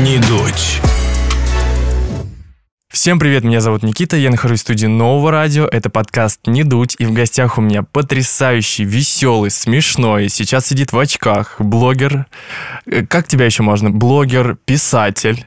не дочь. Всем привет, меня зовут Никита, я нахожусь в студии Нового Радио, это подкаст «Не дуть», и в гостях у меня потрясающий, веселый, смешной, сейчас сидит в очках, блогер, э, как тебя еще можно, блогер, писатель,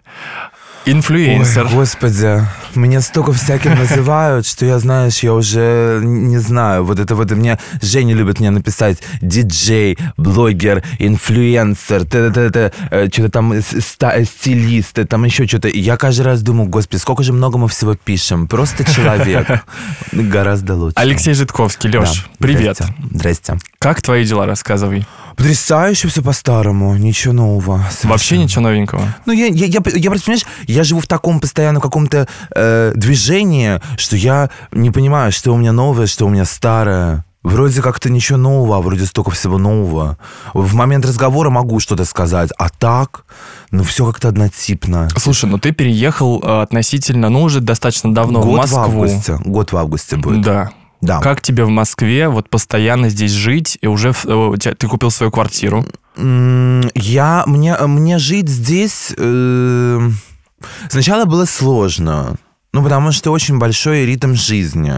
Инфлюенсер. Ой, господи, меня столько всяких называют, что я, знаешь, я уже не знаю. Вот это вот мне Женя любит мне написать диджей, блогер, инфлюенсер, э, что-то там стилисты, там еще что-то. Я каждый раз думаю, господи, сколько же много мы всего пишем. Просто человек гораздо лучше. Алексей Житковский, Леш, да. привет. Здрасте. Как твои дела, рассказывай. Потрясающе все по-старому, ничего нового. Совершенно. Вообще ничего новенького. Ну, я, я, я, я просто, понимаешь, я живу в таком постоянном каком-то э, движении, что я не понимаю, что у меня новое, что у меня старое. Вроде как-то ничего нового, а вроде столько всего нового. В момент разговора могу что-то сказать, а так, ну все как-то однотипно. Слушай, ну ты переехал э, относительно, ну уже достаточно давно год в Москву. В августе, год в августе будет. Да. Да. Как тебе в Москве вот постоянно здесь жить и уже э, ты купил свою квартиру? Я мне мне жить здесь э, сначала было сложно, ну потому что очень большой ритм жизни.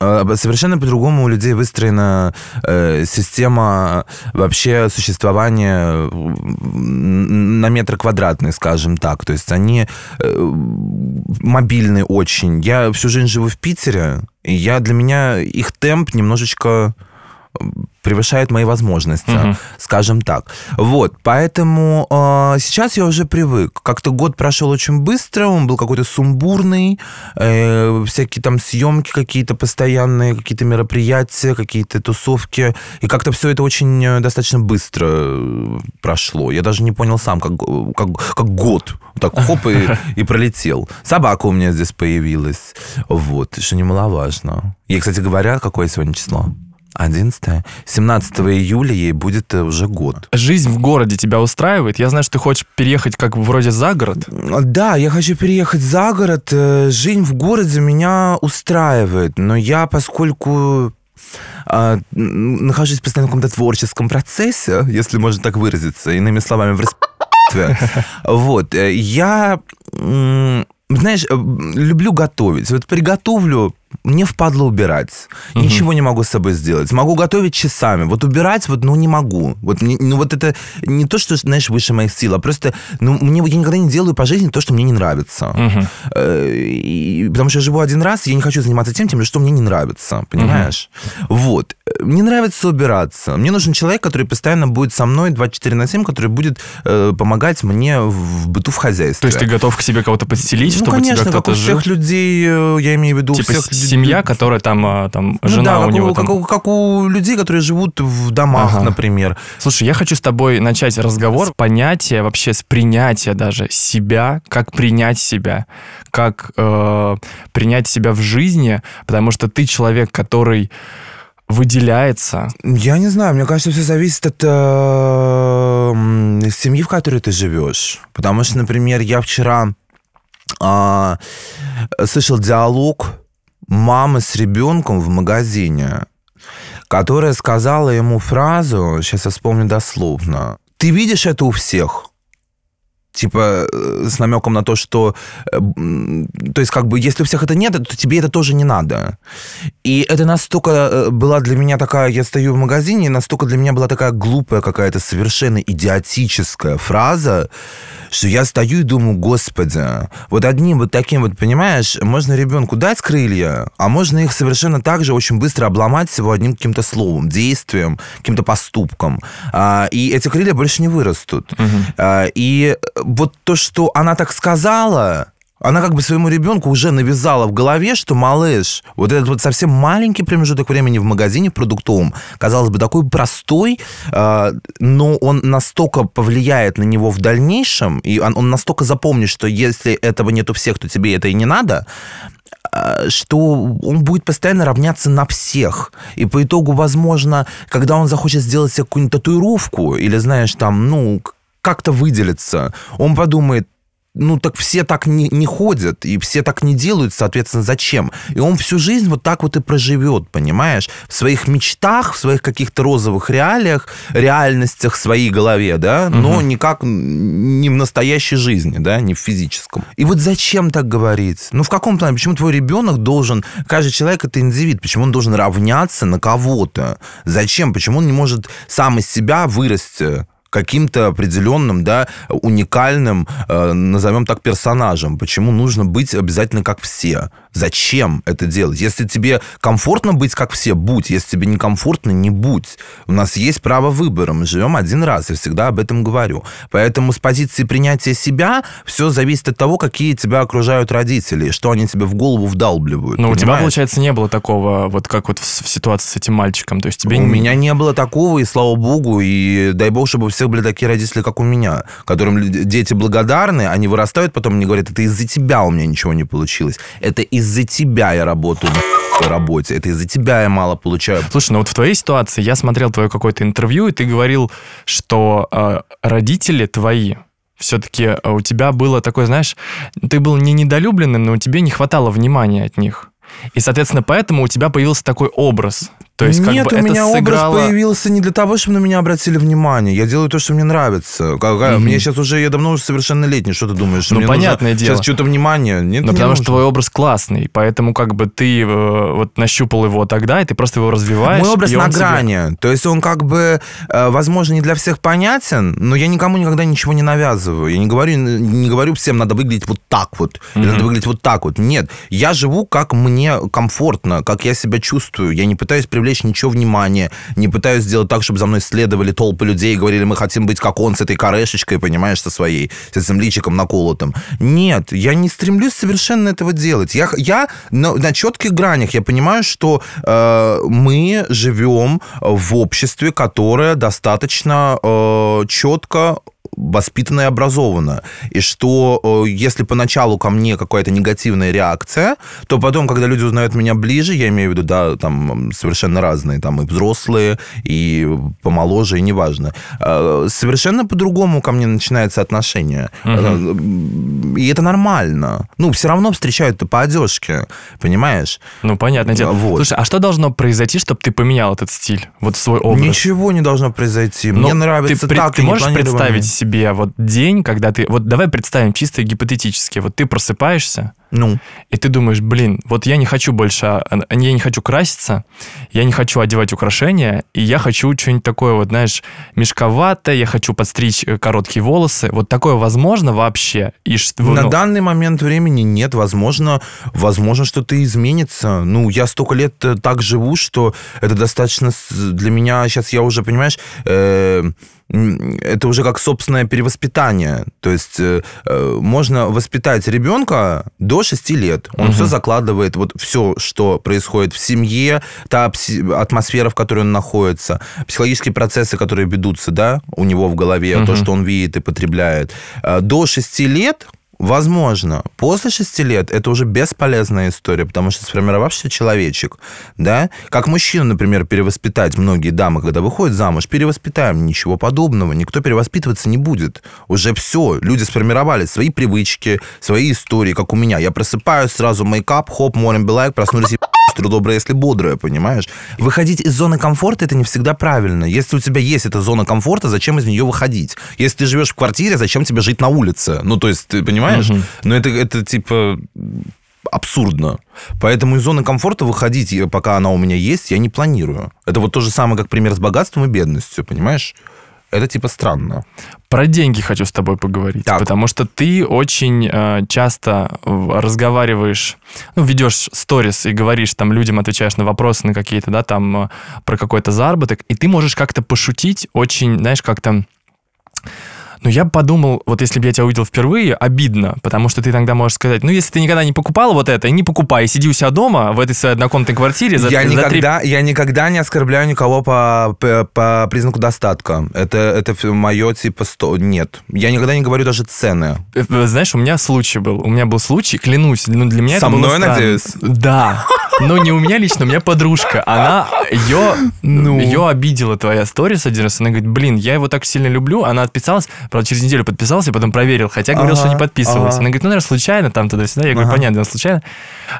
Э, совершенно по-другому у людей выстроена э, система э, вообще существования на метр квадратный, скажем так. То есть они э, мобильны очень. Я всю жизнь живу в Питере, я для меня их темп немножечко превышает мои возможности, угу. скажем так. Вот, поэтому э, сейчас я уже привык. Как-то год прошел очень быстро, он был какой-то сумбурный, э, всякие там съемки какие-то постоянные, какие-то мероприятия, какие-то тусовки, и как-то все это очень э, достаточно быстро э, прошло. Я даже не понял сам, как, как, как год так хоп и, и пролетел. Собака у меня здесь появилась, вот, что немаловажно. И, кстати говоря, какое сегодня число? 11 17 июля ей будет э, уже год. Жизнь в городе тебя устраивает? Я знаю, что ты хочешь переехать как вроде за город. Да, я хочу переехать за город. Э, жизнь в городе меня устраивает, но я, поскольку э, нахожусь постоянно в каком-то творческом процессе, если можно так выразиться, иными словами, в распитстве, вот, э, я знаешь, э, люблю готовить. Вот приготовлю, мне впадло убирать. Угу. Ничего не могу с собой сделать. Могу готовить часами. Вот убирать, вот, ну, не могу. Вот, ну, вот это не то, что, знаешь, выше моих сил, а просто, ну, мне, я никогда не делаю по жизни то, что мне не нравится. Угу. И, потому что я живу один раз, и я не хочу заниматься тем, тем, что мне не нравится. Понимаешь? Угу. Вот. Мне нравится убираться. Мне нужен человек, который постоянно будет со мной 24 на 7, который будет э, помогать мне в быту в хозяйстве. То есть ты готов к себе кого-то подселить, ну, чтобы конечно, тебя кто-то как у жил? всех людей, э, я имею в виду... Типа всех семья, людей... которая там, а, там ну, жена да, у как него... У, там... Как, у, как у людей, которые живут в домах, ага. например. Слушай, я хочу с тобой начать разговор с понятия, вообще с принятия даже себя, как принять себя, как э, принять себя в жизни, потому что ты человек, который выделяется? Я не знаю, мне кажется, все зависит от э, семьи, в которой ты живешь. Потому что, например, я вчера э, слышал диалог мамы с ребенком в магазине, которая сказала ему фразу, сейчас я вспомню дословно, ты видишь это у всех, типа э, с намеком на то, что, э, то есть как бы, если у всех это нет, то тебе это тоже не надо. И это настолько э, была для меня такая, я стою в магазине, настолько для меня была такая глупая какая-то совершенно идиотическая фраза, что я стою и думаю, господи, вот одним вот таким вот, понимаешь, можно ребенку дать крылья, а можно их совершенно так же очень быстро обломать всего одним каким-то словом, действием, каким-то поступком. А, и эти крылья больше не вырастут. Угу. И вот то, что она так сказала, она как бы своему ребенку уже навязала в голове, что малыш, вот этот вот совсем маленький промежуток времени в магазине в продуктовом, казалось бы, такой простой, э, но он настолько повлияет на него в дальнейшем, и он, он настолько запомнит, что если этого нет у всех, то тебе это и не надо, а, что он будет постоянно равняться на всех. И по итогу, возможно, когда он захочет сделать себе какую-нибудь татуировку, или, знаешь, там, ну, как-то выделиться. Он подумает, ну так все так не, не ходят, и все так не делают, соответственно, зачем? И он всю жизнь вот так вот и проживет, понимаешь? В своих мечтах, в своих каких-то розовых реалиях, реальностях в своей голове, да, угу. но никак не в настоящей жизни, да, не в физическом. И вот зачем так говорить? Ну в каком плане? Почему твой ребенок должен, каждый человек это индивид, почему он должен равняться на кого-то? Зачем? Почему он не может сам из себя вырасти? каким-то определенным, да, уникальным, э, назовем так, персонажем. Почему нужно быть обязательно как все? Зачем это делать? Если тебе комфортно быть как все, будь. Если тебе некомфортно, не будь. У нас есть право выбора. Мы живем один раз, я всегда об этом говорю. Поэтому с позиции принятия себя все зависит от того, какие тебя окружают родители, что они тебе в голову вдалбливают. Но ну, понимаешь? у тебя, получается, не было такого, вот как вот в, ситуации с этим мальчиком. То есть тебе... У не... меня не было такого, и слава богу, и дай бог, чтобы все всех, были такие родители, как у меня, которым дети благодарны, они вырастают, потом мне говорят, это из-за тебя у меня ничего не получилось. Это из-за тебя я работаю на работе. Это из-за тебя я мало получаю. Слушай, ну вот в твоей ситуации я смотрел твое какое-то интервью, и ты говорил, что э, родители твои, все-таки э, у тебя было такое, знаешь, ты был не недолюбленным, но тебе не хватало внимания от них. И, соответственно, поэтому у тебя появился такой образ. То есть, Нет, как бы у меня это сыграло... образ появился не для того, чтобы на меня обратили внимание. Я делаю то, что мне нравится. Какая... Mm-hmm. Мне сейчас уже, я давно уже совершеннолетний. Что ты думаешь? ну, мне понятное нужно... дело. Сейчас что-то внимание. Нет, ну, потому нужно. что твой образ классный. Поэтому как бы ты э, вот нащупал его тогда, и ты просто его развиваешь. Мой образ на грани. Тебе... То есть он как бы, э, возможно, не для всех понятен, но я никому никогда ничего не навязываю. Я не говорю, не говорю всем, надо выглядеть вот так вот. Mm-hmm. Или надо выглядеть вот так вот. Нет. Я живу, как мне комфортно, как я себя чувствую. Я не пытаюсь привлечь привлечь ничего внимания, не пытаюсь сделать так, чтобы за мной следовали толпы людей и говорили, мы хотим быть как он с этой корешечкой, понимаешь, со своей, с этим личиком наколотым. Нет, я не стремлюсь совершенно этого делать. Я, я на, на четких гранях, я понимаю, что э, мы живем в обществе, которое достаточно э, четко воспитана и образована. И что э, если поначалу ко мне какая-то негативная реакция, то потом, когда люди узнают меня ближе, я имею в виду, да, там совершенно разные, там и взрослые, и помоложе, и неважно, э, совершенно по-другому ко мне начинается отношение. Угу. Э, и это нормально. Ну, все равно встречают-то по одежке, понимаешь? Ну, понятно. Вот. Слушай, а что должно произойти, чтобы ты поменял этот стиль, вот свой образ? Ничего не должно произойти. Но мне ну, нравится ты, так. Ты можешь представить себе тебе вот день, когда ты... Вот давай представим чисто гипотетически. Вот ты просыпаешься, ну. И ты думаешь, блин, вот я не хочу больше, а, а, я не хочу краситься, я не хочу одевать украшения, и я хочу что-нибудь такое, вот, знаешь, мешковатое, я хочу подстричь э, короткие волосы. Вот такое возможно вообще? И, ну... На данный момент времени нет. Возможно, возможно, что-то изменится. Ну, я столько лет э, так живу, что это достаточно для меня... Сейчас я уже, понимаешь... Э- это уже как собственное перевоспитание. То есть э, э можно воспитать ребенка до 6 лет. Он угу. все закладывает, вот все, что происходит в семье, та атмосфера, в которой он находится, психологические процессы, которые ведутся да, у него в голове, угу. то, что он видит и потребляет. Э, до 6 лет Возможно, после шести лет это уже бесполезная история, потому что сформировавшийся человечек, да, как мужчину, например, перевоспитать, многие дамы, когда выходят замуж, перевоспитаем, ничего подобного, никто перевоспитываться не будет. Уже все, люди сформировали свои привычки, свои истории, как у меня. Я просыпаюсь, сразу мейкап, хоп, морем белайк, проснулись и утро доброе, если бодрое, понимаешь? Выходить из зоны комфорта это не всегда правильно. Если у тебя есть эта зона комфорта, зачем из нее выходить? Если ты живешь в квартире, зачем тебе жить на улице? Ну, то есть, ты понимаешь? Угу. Но это, это типа абсурдно. Поэтому из зоны комфорта выходить, пока она у меня есть, я не планирую. Это вот то же самое, как пример с богатством и бедностью, понимаешь? Это типа странно. Про деньги хочу с тобой поговорить, так. потому что ты очень э, часто разговариваешь, ну, ведешь сторис и говоришь там людям, отвечаешь на вопросы на какие-то, да, там, э, про какой-то заработок, и ты можешь как-то пошутить очень, знаешь, как-то но я подумал, вот если бы я тебя увидел впервые, обидно, потому что ты тогда можешь сказать, ну, если ты никогда не покупал вот это, не покупай, сиди у себя дома в этой своей однокомнатной квартире. За, я, за никогда, 3... я никогда не оскорбляю никого по, по, по признаку достатка. Это, это мое типа сто Нет. Я никогда не говорю даже цены. Э, э, знаешь, у меня случай был. У меня был случай, клянусь, ну, для меня Со это мной, было странно. надеюсь? Да. Но не у меня лично, у меня подружка. Она, ее, ну. ее обидела твоя сторис один раз. Она говорит, блин, я его так сильно люблю. Она отписалась. Правда, через неделю подписался, потом проверил, хотя говорил, ага, что не подписывался. Ага. Она говорит, ну, наверное, случайно, там туда-сюда. Я говорю, ага. понятно, случайно.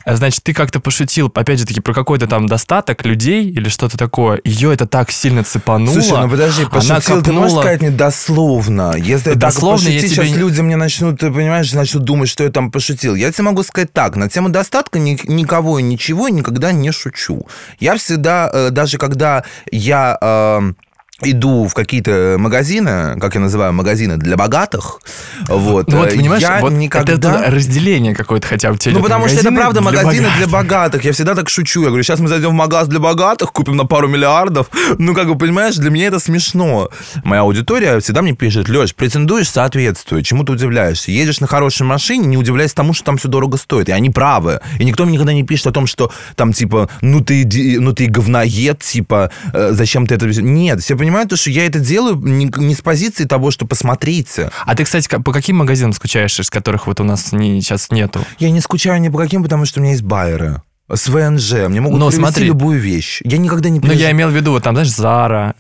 А, значит, ты как-то пошутил, опять же таки, про какой-то там достаток людей или что-то такое. Ее это так сильно цепануло. Слушай, ну подожди, пошутил, она копнула... ты можешь сказать мне дословно? Если дословно так пошути, я тебе... сейчас люди мне начнут, ты понимаешь, начнут думать, что я там пошутил. Я тебе могу сказать так, на тему достатка никого и ничего никогда не шучу. Я всегда, э, даже когда я... Эм, иду в какие-то магазины, как я называю, магазины для богатых, вот. Ну, вот, понимаешь, я вот никогда... это, разделение какое-то хотя бы тебе. Ну, потому что это правда для магазины богатых. для богатых. Я всегда так шучу. Я говорю, сейчас мы зайдем в магаз для богатых, купим на пару миллиардов. Ну, как бы, понимаешь, для меня это смешно. Моя аудитория всегда мне пишет, Леш, претендуешь, соответствует. Чему ты удивляешься? Едешь на хорошей машине, не удивляясь тому, что там все дорого стоит. И они правы. И никто мне никогда не пишет о том, что там, типа, ну ты, ну ты говноед, типа, э, зачем ты это... Нет, все понимают, понимаю, то, что я это делаю не, не с позиции того, что посмотрите. А ты, кстати, по каким магазинам скучаешь, из которых вот у нас не, сейчас нету? Я не скучаю ни по каким, потому что у меня есть байеры. С ВНЖ. Мне могут Но ну, привезти смотри. любую вещь. Я никогда не привезу. Ну, я имел в виду, вот там, знаешь, Зара,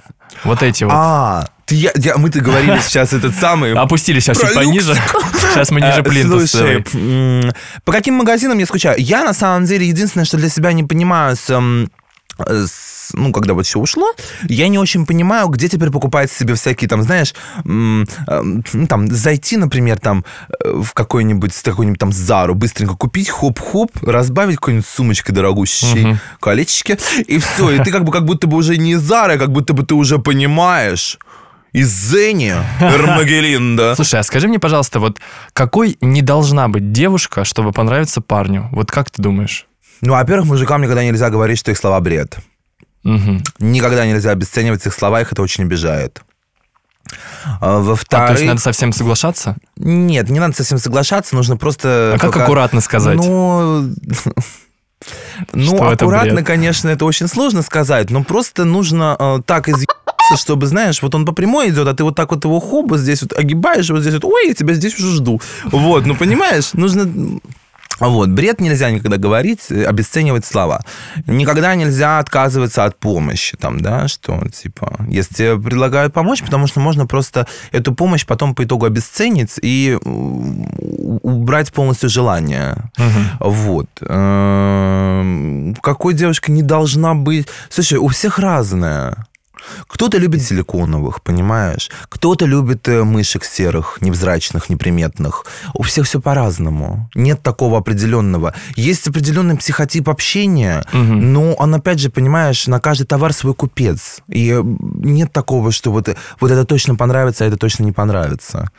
вот эти вот. А, я, я, мы-то говорили сейчас этот самый... Опустили сейчас чуть пониже. Сейчас мы ниже а, плинтус. Слушай, по каким магазинам я скучаю? Я, на самом деле, единственное, что для себя не понимаю с эм, Э, ну, когда вот все ушло, я не очень понимаю, где теперь покупать себе всякие, там, знаешь, э, там, зайти, например, там, э, в какой-нибудь, какой-нибудь там Зару, быстренько купить, хоп-хоп, разбавить какой-нибудь сумочкой дорогущей, угу. колечки, и все, и ты как бы, как будто бы уже не Зара, как будто бы ты уже понимаешь, из Зенни Эрмагелинда. Слушай, а скажи мне, пожалуйста, вот какой не должна быть девушка, чтобы понравиться парню? Вот как ты думаешь? Ну, во-первых, мужикам никогда нельзя говорить, что их слова бред. Угу. Никогда нельзя обесценивать их слова, их это очень обижает. Во-вторых... А, а, то есть надо совсем соглашаться? Нет, не надо совсем соглашаться, нужно просто... А как пока... аккуратно сказать? Ну... Ну, аккуратно, конечно, это очень сложно сказать, но просто нужно э, так из чтобы, знаешь, вот он по прямой идет, а ты вот так вот его хоба здесь вот огибаешь, вот здесь вот, ой, я тебя здесь уже жду. Вот, ну понимаешь, нужно вот. Бред нельзя никогда говорить, э, обесценивать слова. Никогда нельзя отказываться от помощи, там, да, что, типа, если тебе предлагают помочь, потому что можно просто эту помощь потом по итогу обесценить и убрать полностью желание. Угу. Вот. Эм, какой девушка не должна быть... Слушай, у всех разная. Кто-то любит силиконовых, понимаешь? Кто-то любит э, мышек серых, невзрачных, неприметных. У всех все по-разному. Нет такого определенного. Есть определенный психотип общения, угу. но он, опять же, понимаешь, на каждый товар свой купец. И нет такого, что вот, э, вот это точно понравится, а это точно не понравится.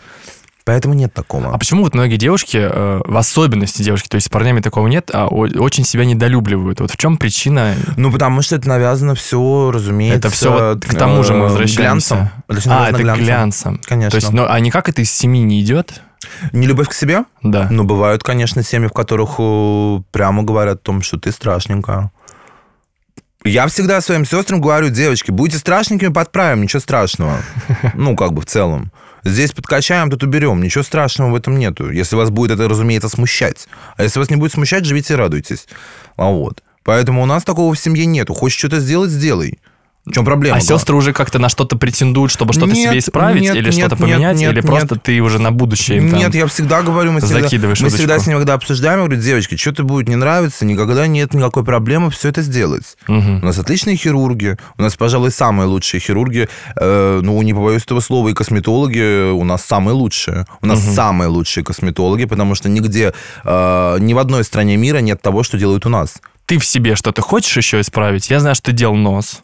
Поэтому нет такого. А почему вот многие девушки, э, в особенности девушки, то есть с парнями такого нет, а очень себя недолюбливают? Вот в чем причина? Ну, потому что это навязано все, разумеется. Это все вот к тому же мы э, возвращаемся. Глянцем. А, это глянцем. глянцем. Конечно. То есть, ну, а никак это из семьи не идет? Не любовь к себе? Да. Ну, бывают, конечно, семьи, в которых э, прямо говорят о том, что ты страшненькая. Я всегда своим сестрам говорю, девочки, будете страшненькими, подправим, ничего страшного. Ну, как бы в целом. Здесь подкачаем, тут уберем. Ничего страшного в этом нету. Если вас будет это, разумеется, смущать. А если вас не будет смущать, живите и радуйтесь. А вот. Поэтому у нас такого в семье нету. Хочешь что-то сделать, сделай. В чем проблема? А была? сестры уже как-то на что-то претендуют, чтобы что-то себе исправить нет, или нет, что-то поменять, нет, или просто ты уже на будущее им, там, Нет, я всегда говорю, мы всегда, мы всегда с ним когда обсуждаем, я говорю, девочки, что-то будет не нравиться, никогда нет никакой проблемы все это сделать. Угу. У нас отличные хирурги, у нас, пожалуй, самые лучшие хирурги, э, ну, не побоюсь этого слова, и косметологи у нас самые лучшие. У нас угу. самые лучшие косметологи, потому что нигде, э, ни в одной стране мира нет того, что делают у нас. Ты в себе что-то хочешь еще исправить? Я знаю, что ты делал нос.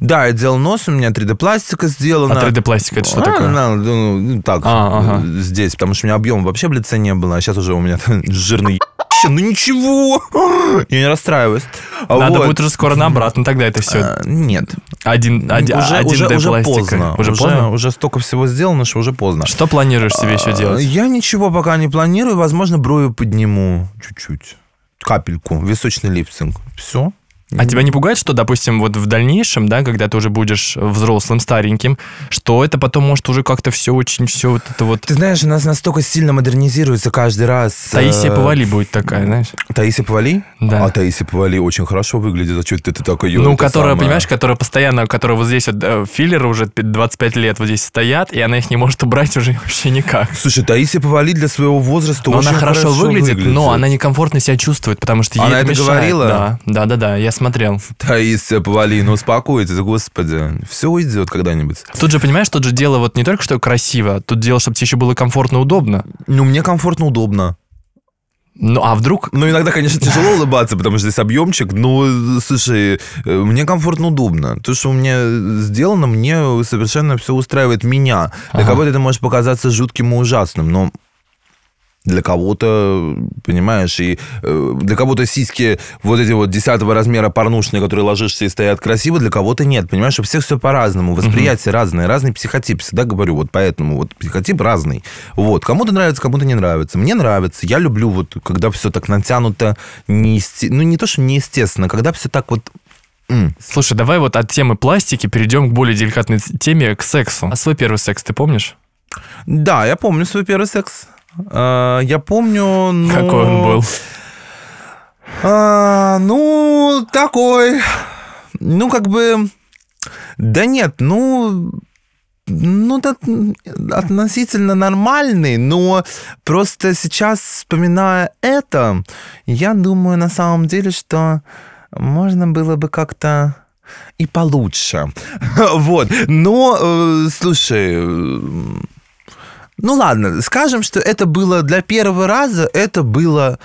Да, я делал нос, у меня 3D-пластика сделана. А 3D-пластика это что а, такое? На, ну, ну так, а, ага. Э, здесь, потому что у меня объем вообще в лице не было, а сейчас уже у меня жирный ну ничего, я не расстраиваюсь. А Надо вот. будет уже скоро на обратно тогда это все. А, нет. Один, один, уже, один уже, уже поздно. Уже, поздно? Уже столько всего сделано, что уже поздно. Что планируешь себе еще а, делать? Я ничего пока не планирую, возможно, брови подниму чуть-чуть. Капельку, височный липсинг. Все. А тебя не пугает, что, допустим, вот в дальнейшем, да, когда ты уже будешь взрослым, стареньким, что это потом может уже как-то все очень, все вот это вот... Ты знаешь, у нас настолько сильно модернизируется каждый раз. Таисия э, Повали будет такая, знаешь? Таисия Повали? Да. А Таисия Повали очень хорошо выглядит. А что это ты такой? Ну, которая, самая... понимаешь, которая постоянно, которая вот здесь вот э, филлеры уже 25 лет вот здесь стоят, и она их не может убрать уже вообще никак. Слушай, Таисия Повали для своего возраста очень она хорошо, выглядит, но она некомфортно себя чувствует, потому что ей Она это, говорила? да, да, да. Я смотрел. Таисия э, Павлина, успокойтесь, господи. Все уйдет когда-нибудь. Тут же, понимаешь, тут же дело вот не только, что красиво, тут дело, чтобы тебе еще было комфортно удобно. Ну, мне комфортно удобно. Ну, а вдруг... Ну, иногда, конечно, тяжело улыбаться, потому что здесь объемчик, но, слушай, э, мне комфортно, удобно. То, что у меня сделано, мне совершенно все устраивает меня. Для кого-то это может показаться жутким и ужасным, но для кого-то, понимаешь, и э, для кого-то сиськи вот эти вот десятого размера порнушные, которые ложишься и стоят красиво, для кого-то нет, понимаешь, у всех все по-разному, восприятие угу. разное, разный психотип, всегда говорю, вот поэтому вот психотип разный, вот, кому-то нравится, кому-то не нравится, мне нравится, я люблю вот, когда все так натянуто, не ну не то, что неестественно, когда все так вот Слушай, давай вот от темы пластики перейдем к более деликатной теме, к сексу. А свой первый секс ты помнишь? Да, я помню свой первый секс. А, я помню... Ну... Какой он был? А, ну, такой. Ну, как бы... Да нет, ну... Ну, да, относительно нормальный, но просто сейчас, вспоминая это, я думаю на самом деле, что можно было бы как-то и получше. вот. Но, э, слушай, ну ладно, скажем, что это было для первого раза, это было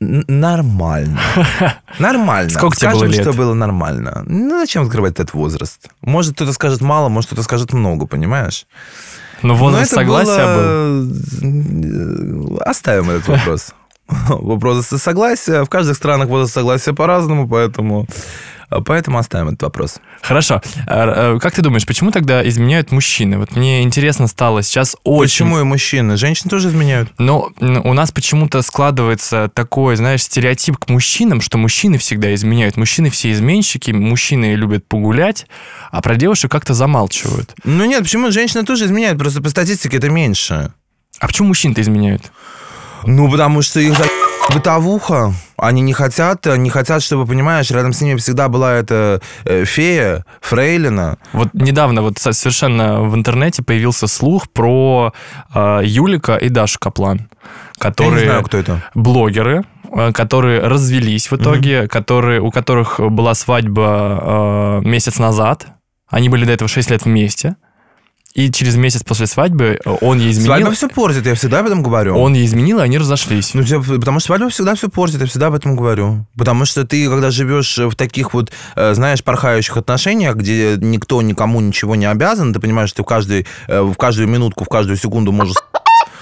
нормально. Нормально. Сколько Скажем, тебе было лет? что было нормально. Ну, зачем открывать этот возраст? Может, кто-то скажет мало, может, кто-то скажет много, понимаешь? Ну, Но возраст согласия был. Э, оставим этот вопрос. Вопрос согласия. В каждых странах возраст согласия по-разному, поэтому Поэтому оставим этот вопрос. Хорошо. А, а, как ты думаешь, почему тогда изменяют мужчины? Вот мне интересно стало сейчас очень... Почему и мужчины? Женщины тоже изменяют? Но ну, у нас почему-то складывается такой, знаешь, стереотип к мужчинам, что мужчины всегда изменяют. Мужчины все изменщики, мужчины любят погулять, а про девушек как-то замалчивают. Ну нет, почему женщины тоже изменяют? Просто по статистике это меньше. А почему мужчин-то изменяют? Ну, потому что их бытовуха. Они не хотят, не хотят, чтобы, понимаешь, рядом с ними всегда была эта э, фея, фрейлина. Вот недавно вот совершенно в интернете появился слух про э, Юлика и Дашу Каплан, которые... Я не знаю, кто это. Блогеры, э, которые развелись в итоге, mm-hmm. которые, у которых была свадьба э, месяц назад. Они были до этого 6 лет вместе. И через месяц после свадьбы э, он ей изменил. Свадьба все портит, я всегда об этом говорю. Он ей изменил, и они разошлись. Ну, потому что свадьба всегда все портит, я всегда об этом говорю. Потому что ты, когда живешь э, в таких вот, э, знаешь, порхающих отношениях, где никто никому ничего не обязан, ты понимаешь, ты в, каждый, в каждую минутку, в каждую секунду можешь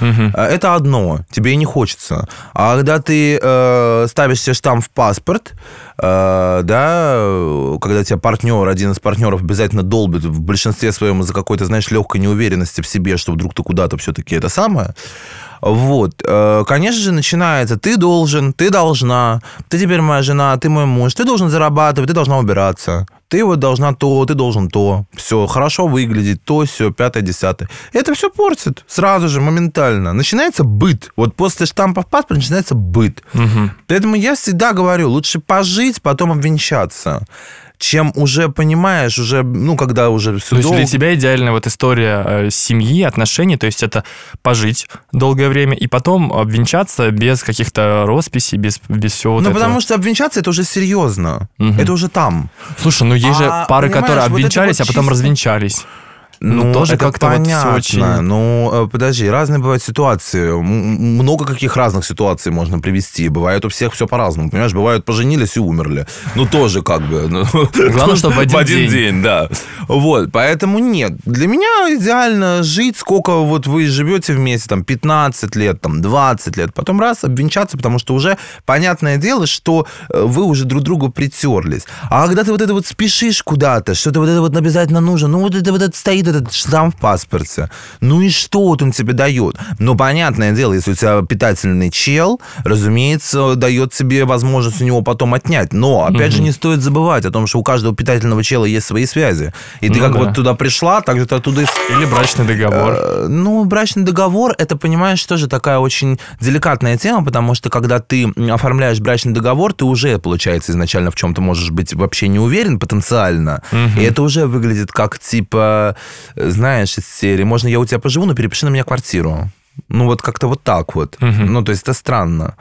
Угу. Это одно, тебе и не хочется. А когда ты э, ставишь себе штамп в паспорт, э, да, когда тебя партнер, один из партнеров обязательно долбит в большинстве своем из-за какой-то, знаешь, легкой неуверенности в себе, что вдруг ты куда-то все-таки это самое. Вот, э, конечно же, начинается, ты должен, ты должна, ты теперь моя жена, ты мой муж, ты должен зарабатывать, ты должна убираться, ты вот должна то, ты должен то, все, хорошо выглядеть, то, все, пятое, десятое. Это все портит сразу же, моментально. Начинается быт. Вот после штампа в паспорт начинается быт. Угу. Поэтому я всегда говорю, лучше пожить, потом обвенчаться чем уже понимаешь, уже, ну, когда уже все То долго... есть для тебя идеальная вот история э, семьи, отношений, то есть это пожить долгое время и потом обвенчаться без каких-то росписей, без, без всего вот Ну, этого. потому что обвенчаться это уже серьезно, угу. это уже там. Слушай, ну есть а, же пары, которые обвенчались, вот а потом развенчались. Ну, ну, тоже как-то понятно. Вот все очень... Ну, э, подожди, разные бывают ситуации. Много каких разных ситуаций можно привести. Бывает у всех все по-разному. Понимаешь, бывают поженились и умерли. Ну, тоже как бы. Ну, Главное, чтобы в один, в один день. день. да. Вот, поэтому нет. Для меня идеально жить, сколько вот вы живете вместе, там, 15 лет, там, 20 лет. Потом раз, обвенчаться, потому что уже понятное дело, что э, вы уже друг другу притерлись. А когда ты вот это вот спешишь куда-то, что-то вот это вот обязательно нужно, ну, вот это вот это стоит, этот штамп в паспорте. Ну и что вот он тебе дает? Ну, понятное дело, если у тебя питательный чел, разумеется, дает тебе возможность у него потом отнять. Но, опять угу. же, не стоит забывать о том, что у каждого питательного чела есть свои связи. И ну, ты как да. вот туда пришла, так же ты оттуда... Или брачный договор. Э, ну, брачный договор, это, понимаешь, тоже такая очень деликатная тема, потому что, когда ты оформляешь брачный договор, ты уже, получается, изначально в чем-то можешь быть вообще не уверен потенциально. Угу. И это уже выглядит как, типа, знаешь, из серии, можно я у тебя поживу, но перепиши на меня квартиру. Ну, вот как-то вот так вот. Угу. Ну, то есть это странно.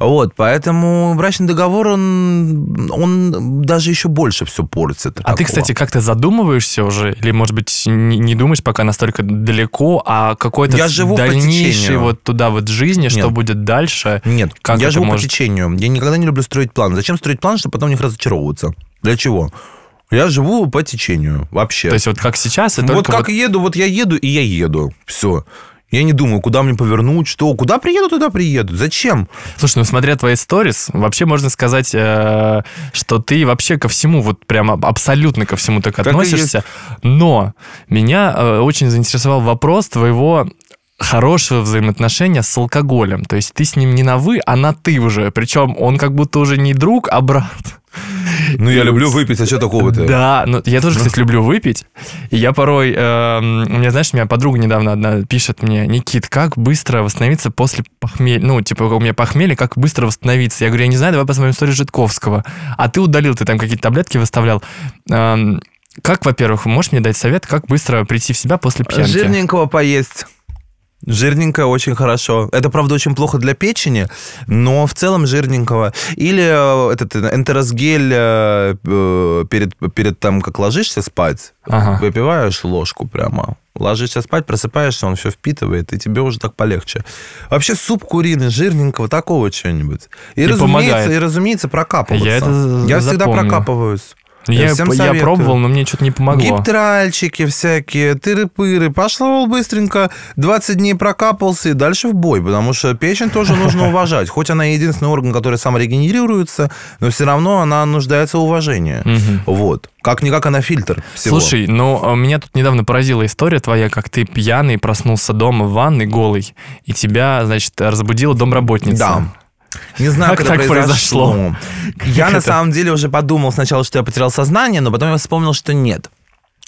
Вот, поэтому брачный договор, он, он даже еще больше все портит. А такого. ты, кстати, как-то задумываешься уже? Или, может быть, не, не думаешь пока настолько далеко, а какой-то я живу дальнейший вот туда вот жизни, Нет. что будет дальше? Нет, как я живу может... по течению. Я никогда не люблю строить план. Зачем строить план, чтобы потом у них разочаровываться? Для чего? Я живу по течению вообще. То есть вот как сейчас и Вот как вот... еду, вот я еду и я еду. Все. Я не думаю, куда мне повернуть, что, куда приеду, туда приеду. Зачем? Слушай, ну смотря твои сторис, вообще можно сказать, э, что ты вообще ко всему, вот прямо абсолютно ко всему так, так относишься. Но меня э, очень заинтересовал вопрос твоего хорошего взаимоотношения с алкоголем. То есть ты с ним не на «вы», а на «ты» уже. Причем он как будто уже не друг, а брат. Ну, я люблю выпить, а что такого-то? Да, ну, я тоже, ну. кстати, люблю выпить. И я порой... Э, у меня, знаешь, у меня подруга недавно одна пишет мне, Никит, как быстро восстановиться после похмелья? Ну, типа, у меня похмелье, как быстро восстановиться? Я говорю, я не знаю, давай посмотрим историю Житковского. А ты удалил, ты там какие-то таблетки выставлял. Эм, как, во-первых, можешь мне дать совет, как быстро прийти в себя после пьянки? Жирненького поесть. Жирненькое очень хорошо. Это, правда, очень плохо для печени, но в целом жирненького. Или э, этот э, энтеросгель э, перед, перед там, как ложишься спать, ага. выпиваешь ложку прямо, ложишься спать, просыпаешься, он все впитывает, и тебе уже так полегче. Вообще суп куриный, жирненького, такого чего-нибудь. И, и, разумеется, помогает. и разумеется, прокапываться. Я, это Я всегда прокапываюсь. Я, Всем я пробовал, но мне что-то не помогло. Гиптральчики всякие, тыры-пыры. Пошел быстренько, 20 дней прокапался и дальше в бой, потому что печень тоже нужно уважать. Хоть она единственный орган, который сам регенерируется, но все равно она нуждается в уважении. Вот. Как-никак она фильтр всего. Слушай, ну, а, меня тут недавно поразила история твоя, как ты пьяный проснулся дома в ванной голый, и тебя, значит, разбудила домработница. Да. Не знаю, как это так произошло. произошло. Я это? на самом деле уже подумал сначала, что я потерял сознание, но потом я вспомнил, что нет.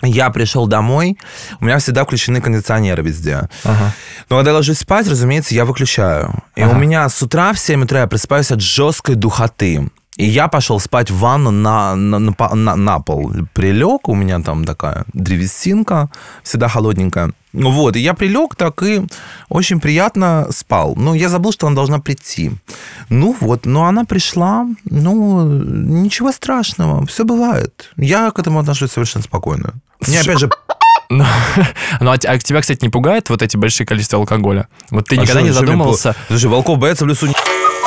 Я пришел домой, у меня всегда включены кондиционеры везде. Ага. Но когда я ложусь спать, разумеется, я выключаю. И ага. у меня с утра в 7 утра я просыпаюсь от жесткой духоты. И я пошел спать в ванну на, на, на, на, на пол. Прилег, у меня там такая древесинка, всегда холодненькая. Вот, и я прилег так и очень приятно спал. Ну, я забыл, что она должна прийти. Ну вот, но она пришла, ну, ничего страшного, все бывает. Я к этому отношусь совершенно спокойно. Мне, опять же, ну, ну а, а, тебя, кстати, не пугает вот эти большие количества алкоголя? Вот ты а никогда не задумывался... Мне... Слушай, волков боятся в лесу...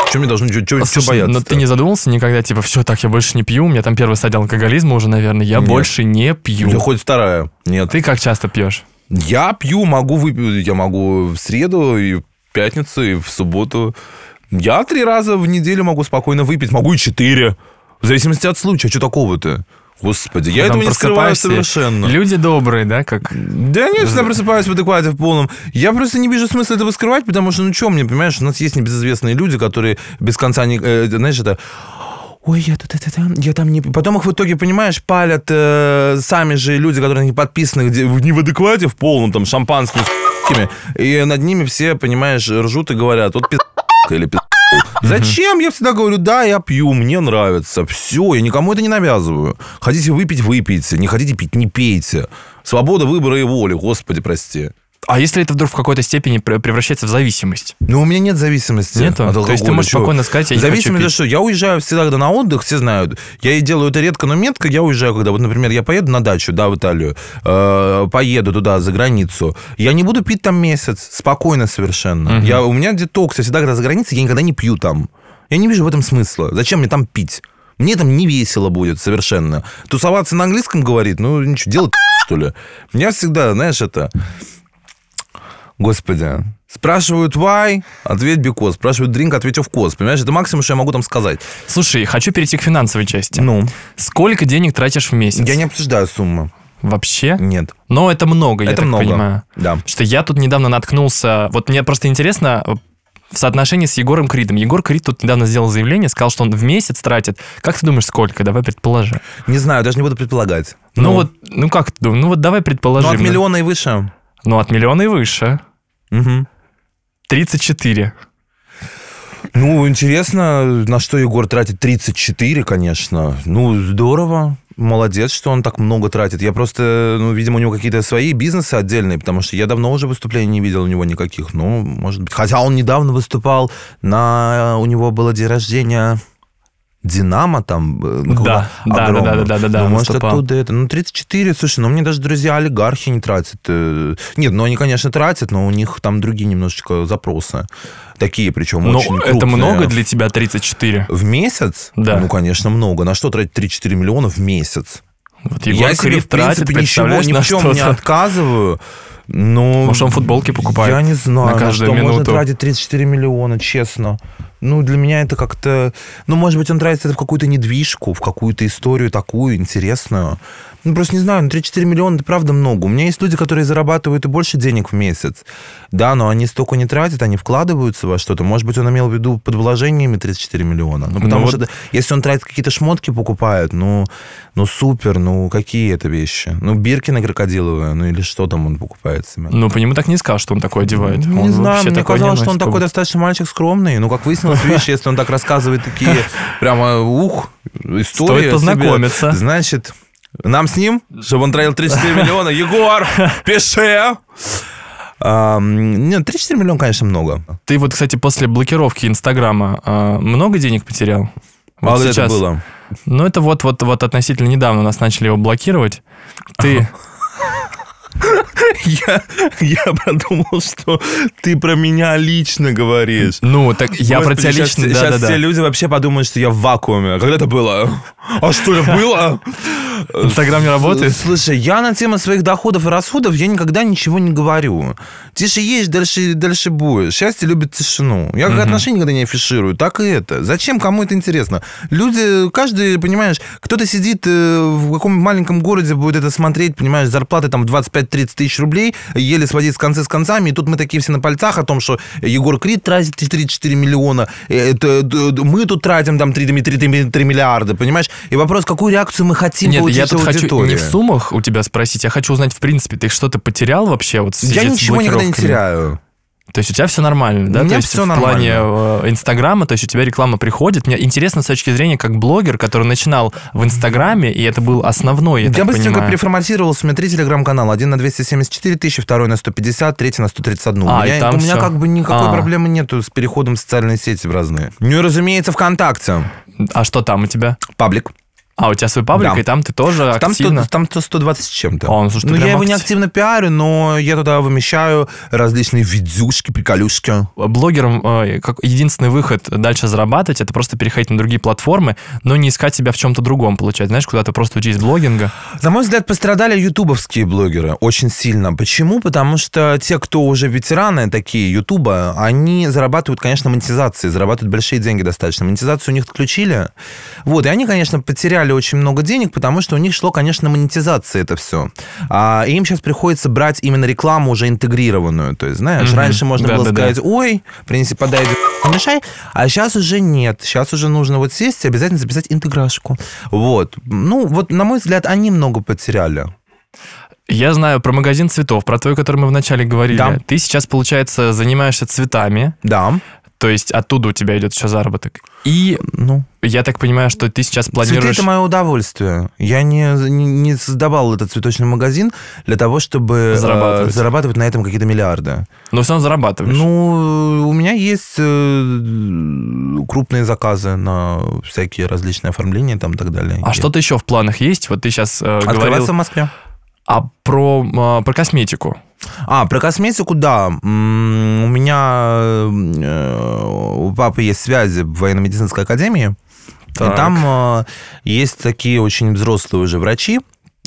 Что мне должно... Что, Слушай, что бояться? Но ну, ты не задумывался никогда, типа, все, так, я больше не пью, у меня там первая стадия алкоголизма уже, наверное, я больше не пью. Да хоть вторая. Нет. Ты как часто пьешь? Я пью, могу выпить, я могу в среду, и в пятницу, и в субботу. Я три раза в неделю могу спокойно выпить, могу и четыре. В зависимости от случая, что такого-то? Господи, я Потом этого не скрываю совершенно. Люди добрые, да, как? Да нет, всегда просыпаюсь в адеквате в полном. Я просто не вижу смысла этого скрывать, потому что, ну что мне, понимаешь, у нас есть небезызвестные люди, которые без конца, не, э, знаешь, это ой, я, тут, та, та, я там не... Потом их в итоге, понимаешь, палят э, сами же люди, которые не подписаны, где, не в адеквате в полном, там, шампанском, и над ними все, понимаешь, ржут и говорят, вот пи*** или пи***. Зачем? Я всегда говорю, да, я пью, мне нравится. Все, я никому это не навязываю. Хотите выпить, выпейте. Не хотите пить, не пейте. Свобода выбора и воли, господи, прости. А если это вдруг в какой-то степени превращается в зависимость? Ну, у меня нет зависимости нет, от То есть ты можешь Чего? спокойно сказать, я Зависимость, не хочу пить. что я уезжаю всегда когда на отдых, все знают. Я и делаю это редко, но метко. Я уезжаю, когда, вот, например, я поеду на дачу, да, в Италию, э, поеду туда, за границу. Я не буду пить там месяц, спокойно совершенно. Угу. Я, у меня детокс, я всегда, когда за границей, я никогда не пью там. Я не вижу в этом смысла. Зачем мне там пить? Мне там не весело будет совершенно. Тусоваться на английском говорит, ну ничего, делать что ли. Я всегда, знаешь, это... Господи. Спрашивают why, ответ because. Спрашивают drink, ответил вкус. Понимаешь, это максимум, что я могу там сказать. Слушай, хочу перейти к финансовой части. Ну? Сколько денег тратишь в месяц? Я не обсуждаю суммы. Вообще? Нет. Но это много, это я так много. понимаю. Да. Что я тут недавно наткнулся. Вот мне просто интересно, в соотношении с Егором Кридом. Егор Крид тут недавно сделал заявление, сказал, что он в месяц тратит. Как ты думаешь, сколько? Давай предположи. Не знаю, даже не буду предполагать. Ну, ну вот, ну как ты думаешь? Ну вот давай предположим. Ну от миллиона и выше. Ну от миллиона и выше. Угу. 34. Ну, интересно, на что Егор тратит 34, конечно. Ну, здорово. Молодец, что он так много тратит. Я просто, ну, видимо, у него какие-то свои бизнесы отдельные, потому что я давно уже выступлений не видел у него никаких. Ну, может быть. Хотя он недавно выступал на... У него было день рождения Динамо там. Э, да, да, да, да, да, да, да, да. Может, выступал. оттуда это. Ну, 34, слушай, ну, мне даже друзья-олигархи не тратят. Э. Нет, ну, они, конечно, тратят, но у них там другие немножечко запросы. Такие, причем, но ну, очень крупные. это много для тебя 34? В месяц? Да. Ну, конечно, много. На что тратить 3-4 миллиона в месяц? Вот Егор я Крив себе, в принципе, тратит, ничего, ни в чем не отказываю. Но ну, Может, он футболки покупает? Я не знаю, на каждую на что минуту. можно тратить 34 миллиона, честно ну, для меня это как-то... Ну, может быть, он тратит это в какую-то недвижку, в какую-то историю такую интересную. Ну, просто не знаю, ну, 3-4 миллиона, это правда много. У меня есть люди, которые зарабатывают и больше денег в месяц. Да, но они столько не тратят, они вкладываются во что-то. Может быть, он имел в виду под вложениями 34 миллиона. Ну, ну потому ну, что вот... если он тратит какие-то шмотки, покупает, ну, ну, супер, ну, какие это вещи? Ну, биркины крокодиловые, ну, или что там он покупает себе? Ну, по нему так не сказал, что он такой одевает. Не он знаю, мне казалось, что он такой достаточно мальчик скромный. Ну, как выяснилось, вот видишь, если он так рассказывает такие прямо ух, истории. Стоит познакомиться. Себе, значит, нам с ним, чтобы он тратил 34 миллиона. Егор, пиши! А, нет, 34 миллиона, конечно, много. Ты вот, кстати, после блокировки Инстаграма а, много денег потерял? Вот а вот сейчас. это было? Ну, это вот, вот, вот относительно недавно нас начали его блокировать. Ты... Я, я подумал, что ты про меня лично говоришь. Ну, так я Господи, про тебя сейчас, лично, да, Сейчас да, все да. люди вообще подумают, что я в вакууме. Когда это было? А что это было? Инстаграм не работает? Слушай, я на тему своих доходов и расходов я никогда ничего не говорю. Тише есть, дальше, дальше будет. Счастье любит тишину. Я как угу. отношения никогда не афиширую, так и это. Зачем кому это интересно? Люди, каждый, понимаешь, кто-то сидит э, в каком маленьком городе, будет это смотреть, понимаешь, зарплаты там 25 25-30 тысяч рублей, еле сводить с конца с концами, и тут мы такие все на пальцах о том, что Егор Крид тратит 34 миллиона, это, э, мы тут тратим там 3, 3, 3, 3 миллиарда, понимаешь? И вопрос, какую реакцию мы хотим Нет, получить я тут аудитории. хочу не в суммах у тебя спросить, я хочу узнать, в принципе, ты что-то потерял вообще вот Я ничего никогда не теряю. То есть у тебя все нормально, да? У меня то есть все в плане э, Инстаграма, то есть у тебя реклама приходит. Мне интересно с точки зрения как блогер, который начинал в Инстаграме, и это был основной, я, я быстренько понимаю. переформатировал, три телеграм канала Один на 274 тысячи, второй на 150, третий на 131. А, у меня, у меня как бы никакой а. проблемы нету с переходом в социальные сети в разные. Ну и, разумеется, ВКонтакте. А что там у тебя? Паблик. А, у тебя свой паблик, да. и там ты тоже там активно... 100, там 120 с чем-то. О, ну, слушай, ну я его не активно пиарю, но я туда вымещаю различные видюшки, приколюшки. Блогерам э, как единственный выход дальше зарабатывать, это просто переходить на другие платформы, но не искать себя в чем-то другом, получать. Знаешь, куда то просто учись блогинга. На мой взгляд, пострадали ютубовские блогеры очень сильно. Почему? Потому что те, кто уже ветераны такие ютуба, они зарабатывают, конечно, монетизации, зарабатывают большие деньги достаточно. Монетизацию у них отключили. Вот, и они, конечно, потеряли брали очень много денег, потому что у них шло, конечно, монетизация это все. А, им сейчас приходится брать именно рекламу уже интегрированную. То есть, знаешь, угу. раньше можно да, было да, сказать, да. ой, принеси, подай, помешай, а сейчас уже нет. Сейчас уже нужно вот сесть и обязательно записать интеграшку. Вот. Ну, вот, на мой взгляд, они много потеряли. Я знаю про магазин цветов, про твой, о которой мы вначале говорили. Да. Ты сейчас, получается, занимаешься цветами. Да. То есть оттуда у тебя идет еще заработок. И ну, я так понимаю, что ты сейчас планируешь... Цветы — это мое удовольствие. Я не, не, не создавал этот цветочный магазин для того, чтобы э, зарабатывать, э, зарабатывать на этом какие-то миллиарды. Но все равно зарабатываешь. Ну, у меня есть э, крупные заказы на всякие различные оформления там и так далее. А что-то еще в планах есть? Вот ты сейчас э, Открываться говорил... в Москве. А про, э, про косметику? А, про косметику, да. У меня э, у папы есть связи в военно-медицинской академии. Так. И там э, есть такие очень взрослые уже врачи,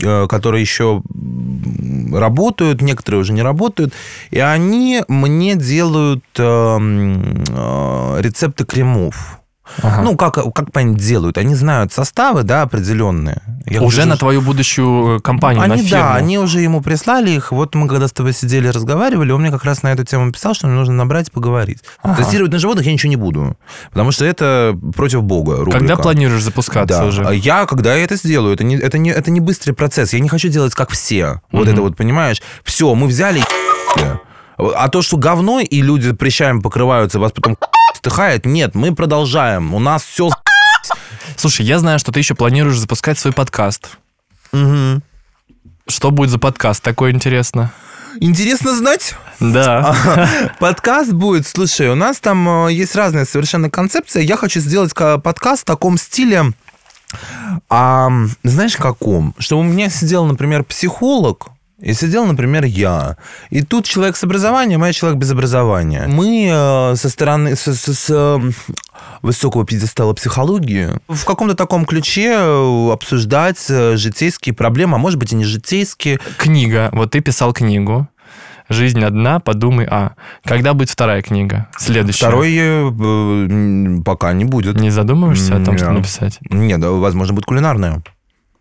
э, которые еще работают, некоторые уже не работают, и они мне делают эм, рецепты кремов. Ага. Ну, как, как они делают? Они знают составы, да, определенные. Я уже говорю, на твою будущую э, компанию, они, на фирму. Да, они уже ему прислали их. Вот мы когда с тобой сидели, разговаривали, он мне как раз на эту тему писал, что мне нужно набрать и поговорить. Ага. Тестировать на животных я ничего не буду, потому что это против бога рубрика. Когда планируешь запускаться да. уже? А я, когда я это сделаю, это не, это, не, это не быстрый процесс. Я не хочу делать как все. Вот угу. это вот, понимаешь? Все, мы взяли А то, что говно, и люди прищаем покрываются, вас потом Стыхает? Нет, мы продолжаем. У нас все... Слушай, я знаю, что ты еще планируешь запускать свой подкаст. Угу. Что будет за подкаст? Такое интересно. Интересно знать? Да. Подкаст будет, слушай, у нас там э, есть разная совершенно концепция. Я хочу сделать подкаст в таком стиле, а, знаешь, каком? Чтобы у меня сидел, например, психолог, и сидел, например, я. И тут человек с образованием, а я человек без образования. Мы э, со стороны, с, с, с э, высокого пьедестала психологии в каком-то таком ключе э, обсуждать э, житейские проблемы, а может быть и не житейские. Книга. Вот ты писал книгу. «Жизнь одна, подумай, а». Когда будет вторая книга? Следующая. Второй э, пока не будет. Не задумываешься о том, что написать? Нет, возможно, будет кулинарная.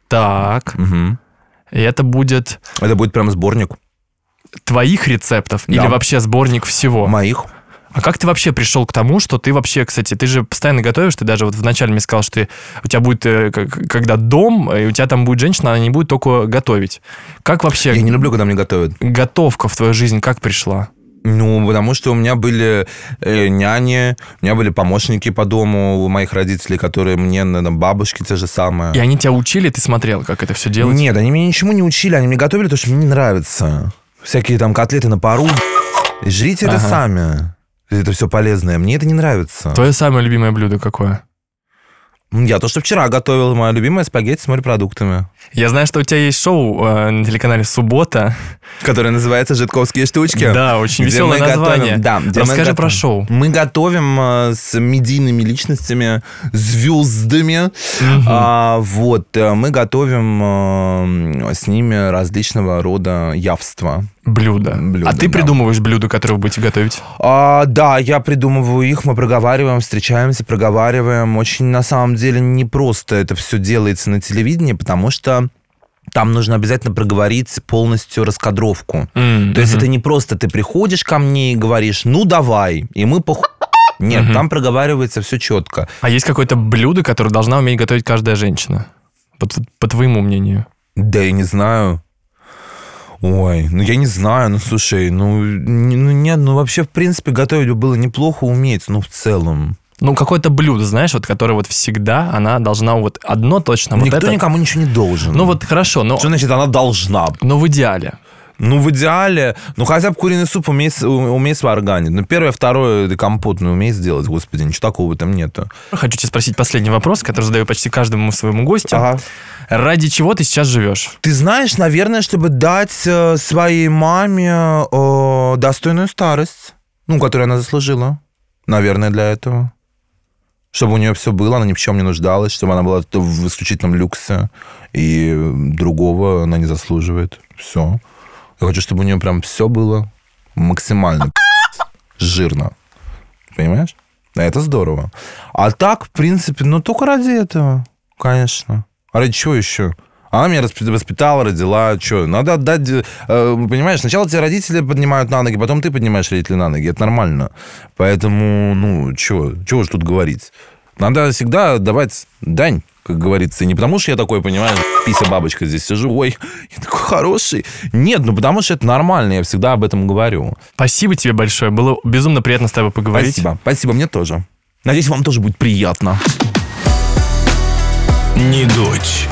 Так. Угу. И это будет... Это будет прям сборник. Твоих рецептов да. или вообще сборник всего? Моих. А как ты вообще пришел к тому, что ты вообще, кстати, ты же постоянно готовишь, ты даже вот вначале мне сказал, что ты, у тебя будет, э, когда дом, э, и у тебя там будет женщина, она не будет только готовить. Как вообще... Я не люблю, когда мне готовят. Готовка в твою жизнь как пришла? Ну, потому что у меня были э, няни, у меня были помощники по дому у моих родителей, которые мне, наверное, бабушки те же самые. И они тебя учили, ты смотрел, как это все делать? Нет, они меня ничему не учили, они мне готовили то, что мне не нравится. Всякие там котлеты на пару. Жрите ага. это сами. Это все полезное. Мне это не нравится. Твое самое любимое блюдо какое? Я то, что вчера готовил мое любимое спагетти с морепродуктами. Я знаю, что у тебя есть шоу э, на телеканале «Суббота». Которое называется «Житковские штучки». Да, очень веселое название. Готовим, да, Расскажи мы про шоу. Мы готовим э, с медийными личностями, звездами. Угу. А, вот, э, мы готовим э, с ними различного рода явства. Блюдо. блюда. А ты да. придумываешь блюдо, которое вы будете готовить? А, да, я придумываю их, мы проговариваем, встречаемся, проговариваем. Очень, на самом деле, непросто это все делается на телевидении, потому что там нужно обязательно проговорить полностью раскадровку. Mm-hmm. То есть это не просто ты приходишь ко мне и говоришь, ну давай, и мы похуй. Нет, mm-hmm. там проговаривается все четко. А есть какое-то блюдо, которое должна уметь готовить каждая женщина? По, по твоему мнению? Да я не знаю. Ой, ну я не знаю, ну слушай, ну, не, ну нет, ну вообще, в принципе, готовить было неплохо уметь, ну в целом. Ну, какое-то блюдо, знаешь, вот, которое вот всегда она должна вот одно точно. Вот Никто это... никому ничего не должен. Ну, вот хорошо, но... Что значит она должна? Но ну, в идеале. Ну, в идеале, ну, хотя бы куриный суп умеет, умеет сварганить. Ну, первое, второе, да компот, ну, умеет сделать, господи, ничего такого там нету. Хочу тебя спросить последний вопрос, который задаю почти каждому своему гостю. Ага ради чего ты сейчас живешь? Ты знаешь, наверное, чтобы дать э, своей маме э, достойную старость, ну, которую она заслужила, наверное, для этого. Чтобы у нее все было, она ни в чем не нуждалась, чтобы она была в исключительном люксе, и другого она не заслуживает. Все. Я хочу, чтобы у нее прям все было максимально жирно. Понимаешь? Это здорово. А так, в принципе, ну только ради этого, конечно. А ради чего еще? А она меня воспитала, родила, а что? Надо отдать, э, понимаешь, сначала тебя родители поднимают на ноги, потом ты поднимаешь родителей на ноги, это нормально. Поэтому, ну, что, чего уж тут говорить. Надо всегда давать дань как говорится, не потому что я такой, понимаю, пися бабочка здесь сижу, ой, я такой хороший. Нет, ну потому что это нормально, я всегда об этом говорю. Спасибо тебе большое, было безумно приятно с тобой поговорить. Спасибо, спасибо, мне тоже. Надеюсь, вам тоже будет приятно не дочь.